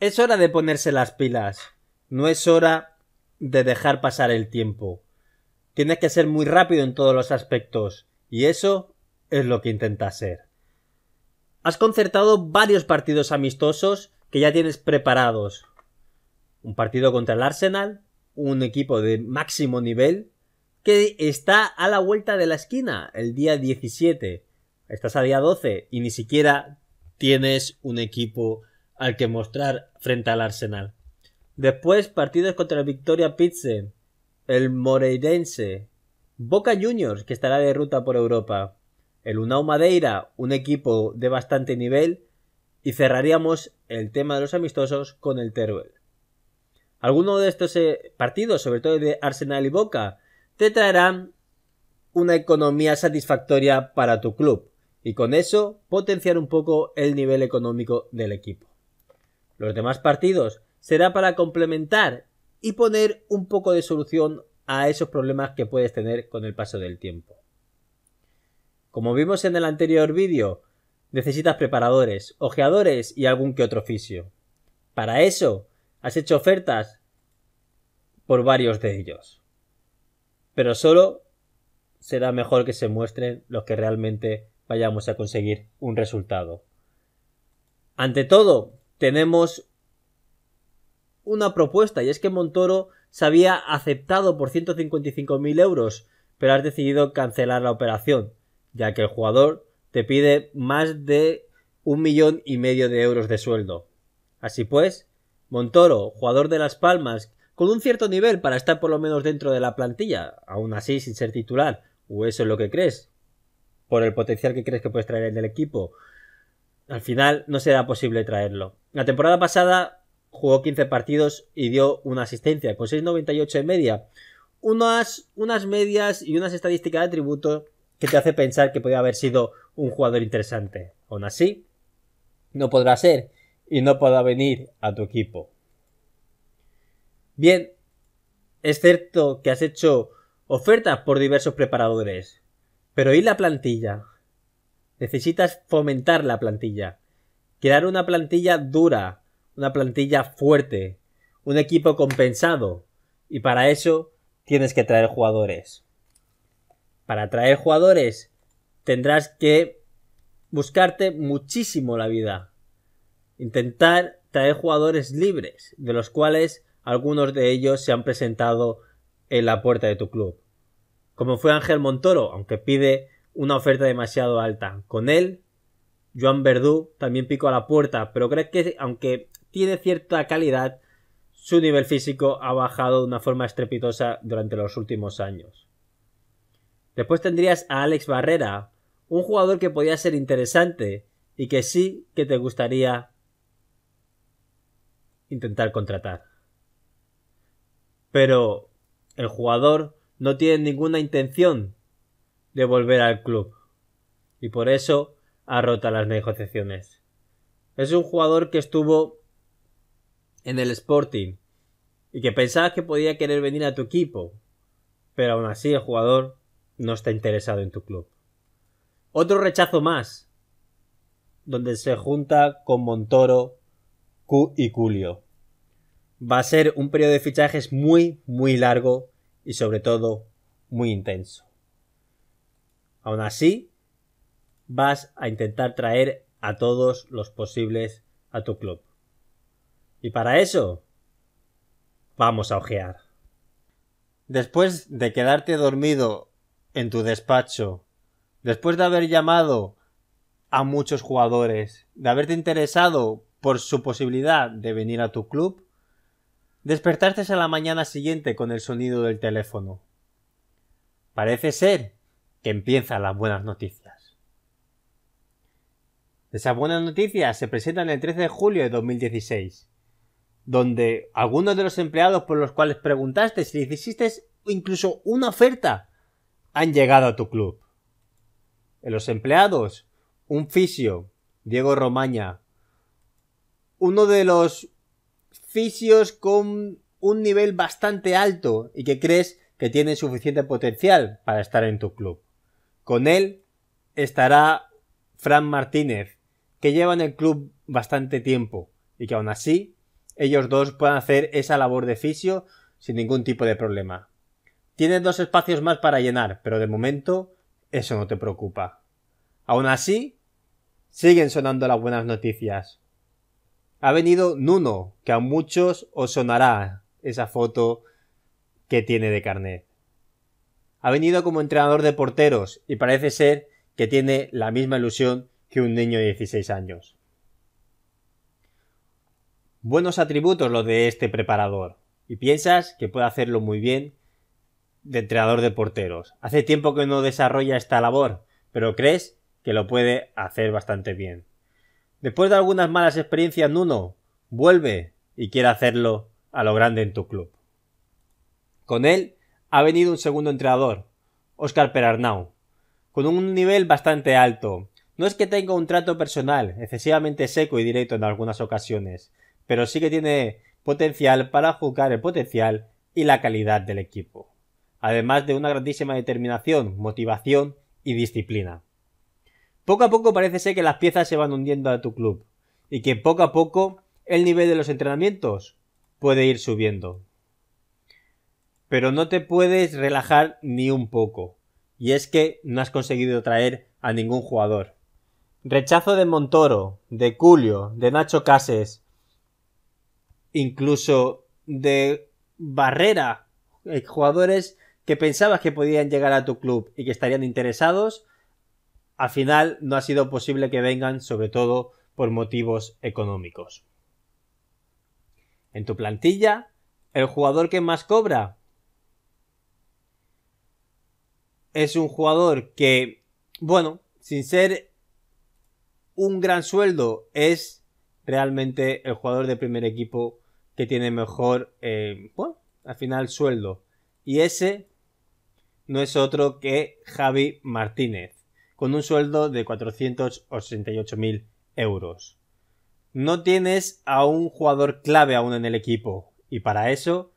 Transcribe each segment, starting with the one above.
Es hora de ponerse las pilas. No es hora de dejar pasar el tiempo. Tienes que ser muy rápido en todos los aspectos. Y eso es lo que intenta ser. Has concertado varios partidos amistosos que ya tienes preparados. Un partido contra el Arsenal, un equipo de máximo nivel, que está a la vuelta de la esquina el día 17. Estás a día 12 y ni siquiera tienes un equipo al que mostrar frente al Arsenal. Después, partidos contra el Victoria Pizze, el Moreirense, Boca Juniors, que estará de ruta por Europa, el Unau Madeira, un equipo de bastante nivel, y cerraríamos el tema de los amistosos con el Teruel. Algunos de estos eh, partidos, sobre todo el de Arsenal y Boca, te traerán una economía satisfactoria para tu club y con eso potenciar un poco el nivel económico del equipo los demás partidos, será para complementar y poner un poco de solución a esos problemas que puedes tener con el paso del tiempo. Como vimos en el anterior vídeo, necesitas preparadores, ojeadores y algún que otro oficio. Para eso, has hecho ofertas por varios de ellos. Pero solo será mejor que se muestren los que realmente vayamos a conseguir un resultado. Ante todo, tenemos una propuesta y es que Montoro se había aceptado por mil euros, pero has decidido cancelar la operación, ya que el jugador te pide más de un millón y medio de euros de sueldo. Así pues, Montoro, jugador de Las Palmas, con un cierto nivel para estar por lo menos dentro de la plantilla, aún así sin ser titular, o eso es lo que crees, por el potencial que crees que puedes traer en el equipo, al final no será posible traerlo. La temporada pasada jugó 15 partidos y dio una asistencia con 6.98 en media. Unas, unas medias y unas estadísticas de atributos que te hace pensar que puede haber sido un jugador interesante. Aún así, no podrá ser y no podrá venir a tu equipo. Bien, es cierto que has hecho ofertas por diversos preparadores, pero ¿y la plantilla? Necesitas fomentar la plantilla. Crear una plantilla dura, una plantilla fuerte, un equipo compensado. Y para eso tienes que traer jugadores. Para traer jugadores tendrás que buscarte muchísimo la vida. Intentar traer jugadores libres, de los cuales algunos de ellos se han presentado en la puerta de tu club. Como fue Ángel Montoro, aunque pide una oferta demasiado alta. Con él, Joan Verdú también picó a la puerta, pero creo que aunque tiene cierta calidad, su nivel físico ha bajado de una forma estrepitosa durante los últimos años. Después tendrías a Alex Barrera, un jugador que podía ser interesante y que sí que te gustaría intentar contratar. Pero el jugador no tiene ninguna intención de volver al club y por eso ha roto las negociaciones. Es un jugador que estuvo en el Sporting y que pensabas que podía querer venir a tu equipo, pero aún así el jugador no está interesado en tu club. Otro rechazo más, donde se junta con Montoro Q y Julio Va a ser un periodo de fichajes muy, muy largo y sobre todo muy intenso. Aún así, vas a intentar traer a todos los posibles a tu club. Y para eso, vamos a ojear. Después de quedarte dormido en tu despacho, después de haber llamado a muchos jugadores, de haberte interesado por su posibilidad de venir a tu club, despertarte a la mañana siguiente con el sonido del teléfono. Parece ser que empiezan las buenas noticias. Esas buenas noticias se presentan el 13 de julio de 2016, donde algunos de los empleados por los cuales preguntaste si hiciste incluso una oferta han llegado a tu club. En los empleados, un fisio, Diego Romaña, uno de los fisios con un nivel bastante alto y que crees que tiene suficiente potencial para estar en tu club. Con él estará Fran Martínez, que lleva en el club bastante tiempo y que aún así ellos dos puedan hacer esa labor de fisio sin ningún tipo de problema. Tienes dos espacios más para llenar, pero de momento eso no te preocupa. Aún así, siguen sonando las buenas noticias. Ha venido Nuno, que a muchos os sonará esa foto que tiene de carnet. Ha venido como entrenador de porteros y parece ser que tiene la misma ilusión que un niño de 16 años. Buenos atributos los de este preparador. Y piensas que puede hacerlo muy bien de entrenador de porteros. Hace tiempo que no desarrolla esta labor, pero crees que lo puede hacer bastante bien. Después de algunas malas experiencias, Nuno vuelve y quiere hacerlo a lo grande en tu club. Con él ha venido un segundo entrenador, Oscar Perarnau, con un nivel bastante alto. No es que tenga un trato personal excesivamente seco y directo en algunas ocasiones, pero sí que tiene potencial para juzgar el potencial y la calidad del equipo, además de una grandísima determinación, motivación y disciplina. Poco a poco parece ser que las piezas se van hundiendo a tu club y que poco a poco el nivel de los entrenamientos puede ir subiendo pero no te puedes relajar ni un poco. Y es que no has conseguido traer a ningún jugador. Rechazo de Montoro, de Culio, de Nacho Cases, incluso de Barrera, eh, jugadores que pensabas que podían llegar a tu club y que estarían interesados, al final no ha sido posible que vengan, sobre todo por motivos económicos. En tu plantilla, el jugador que más cobra, es un jugador que, bueno, sin ser un gran sueldo, es realmente el jugador de primer equipo que tiene mejor, eh, bueno, al final sueldo. Y ese no es otro que Javi Martínez, con un sueldo de 488.000 euros. No tienes a un jugador clave aún en el equipo, y para eso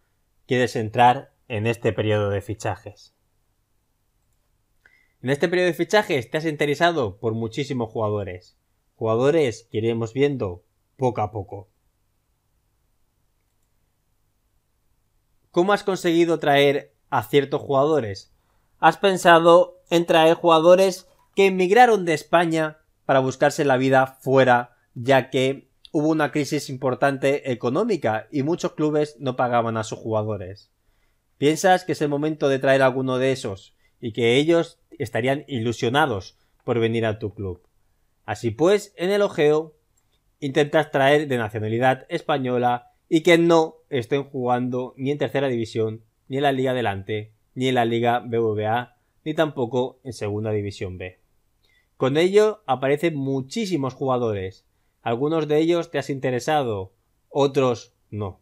quieres entrar en este periodo de fichajes. En este periodo de fichajes te has interesado por muchísimos jugadores. Jugadores que iremos viendo poco a poco. ¿Cómo has conseguido traer a ciertos jugadores? Has pensado en traer jugadores que emigraron de España para buscarse la vida fuera, ya que hubo una crisis importante económica y muchos clubes no pagaban a sus jugadores. ¿Piensas que es el momento de traer alguno de esos? y que ellos estarían ilusionados por venir a tu club. Así pues, en el ojeo, intentas traer de nacionalidad española y que no estén jugando ni en tercera división, ni en la Liga adelante, ni en la Liga BBVA, ni tampoco en Segunda División B. Con ello aparecen muchísimos jugadores. Algunos de ellos te has interesado, otros no.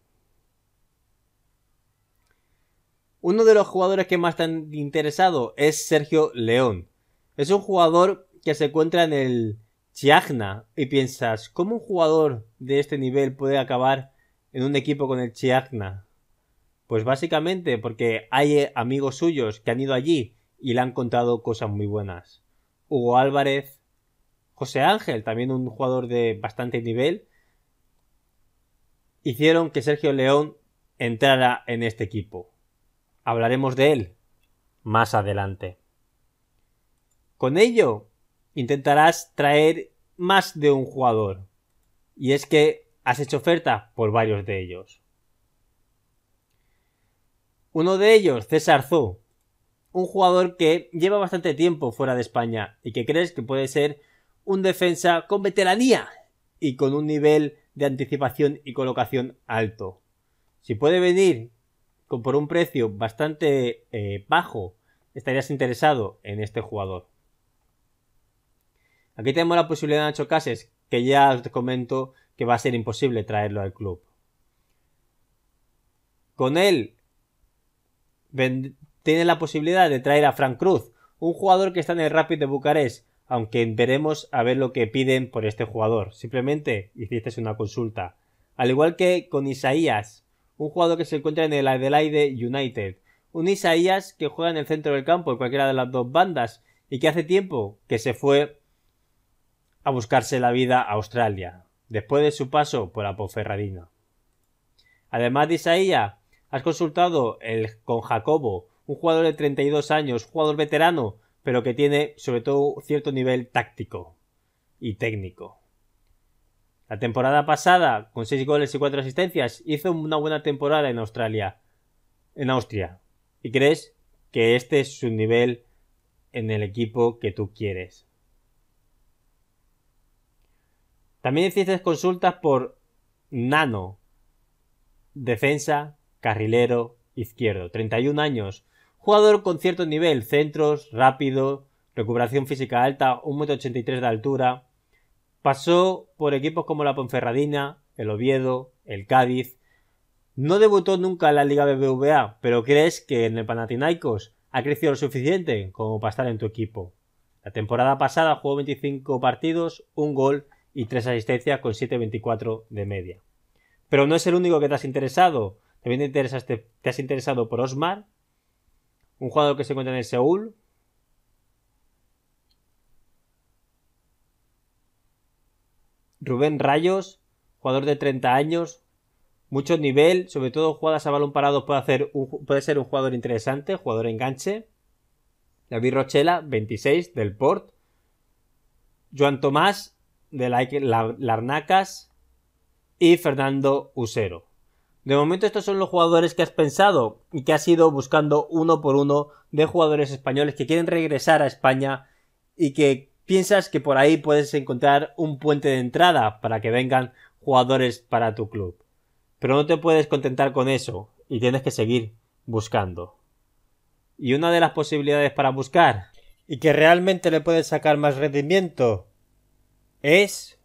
Uno de los jugadores que más han interesado es Sergio León. Es un jugador que se encuentra en el Chiagna y piensas, ¿cómo un jugador de este nivel puede acabar en un equipo con el Chiagna? Pues básicamente porque hay eh, amigos suyos que han ido allí y le han contado cosas muy buenas. Hugo Álvarez, José Ángel, también un jugador de bastante nivel, hicieron que Sergio León entrara en este equipo. Hablaremos de él más adelante. Con ello, intentarás traer más de un jugador. Y es que has hecho oferta por varios de ellos. Uno de ellos, César Zú, un jugador que lleva bastante tiempo fuera de España y que crees que puede ser un defensa con veteranía y con un nivel de anticipación y colocación alto. Si puede venir por un precio bastante eh, bajo estarías interesado en este jugador. Aquí tenemos la posibilidad de Nacho Cases, que ya os comento que va a ser imposible traerlo al club. Con él tiene la posibilidad de traer a Frank Cruz, un jugador que está en el Rapid de Bucarest, aunque veremos a ver lo que piden por este jugador. Simplemente hiciste una consulta. Al igual que con Isaías, un jugador que se encuentra en el Adelaide United, un Isaías que juega en el centro del campo, en cualquiera de las dos bandas, y que hace tiempo que se fue a buscarse la vida a Australia, después de su paso por la Poferradina. Además de Isaías, has consultado el, con Jacobo, un jugador de 32 años, jugador veterano, pero que tiene sobre todo cierto nivel táctico y técnico. La temporada pasada, con 6 goles y 4 asistencias, hizo una buena temporada en Australia, en Austria. ¿Y crees que este es su nivel en el equipo que tú quieres? También hiciste consultas por Nano, defensa, carrilero, izquierdo, 31 años, jugador con cierto nivel, centros, rápido, recuperación física alta, 1,83 m de altura, Pasó por equipos como la Ponferradina, el Oviedo, el Cádiz. No debutó nunca en la Liga BBVA, pero crees que en el Panathinaikos ha crecido lo suficiente como para estar en tu equipo. La temporada pasada jugó 25 partidos, un gol y tres asistencias con 7.24 de media. Pero no es el único que te has interesado. También te, este, te has interesado por Osmar, un jugador que se encuentra en el Seúl, Rubén Rayos, jugador de 30 años, mucho nivel, sobre todo jugadas a balón parado puede, puede ser un jugador interesante, jugador enganche. David Rochela, 26, del Port. Joan Tomás, de la Larnacas. Y Fernando Usero. De momento estos son los jugadores que has pensado y que has ido buscando uno por uno de jugadores españoles que quieren regresar a España y que piensas que por ahí puedes encontrar un puente de entrada para que vengan jugadores para tu club. Pero no te puedes contentar con eso y tienes que seguir buscando. Y una de las posibilidades para buscar y que realmente le puedes sacar más rendimiento es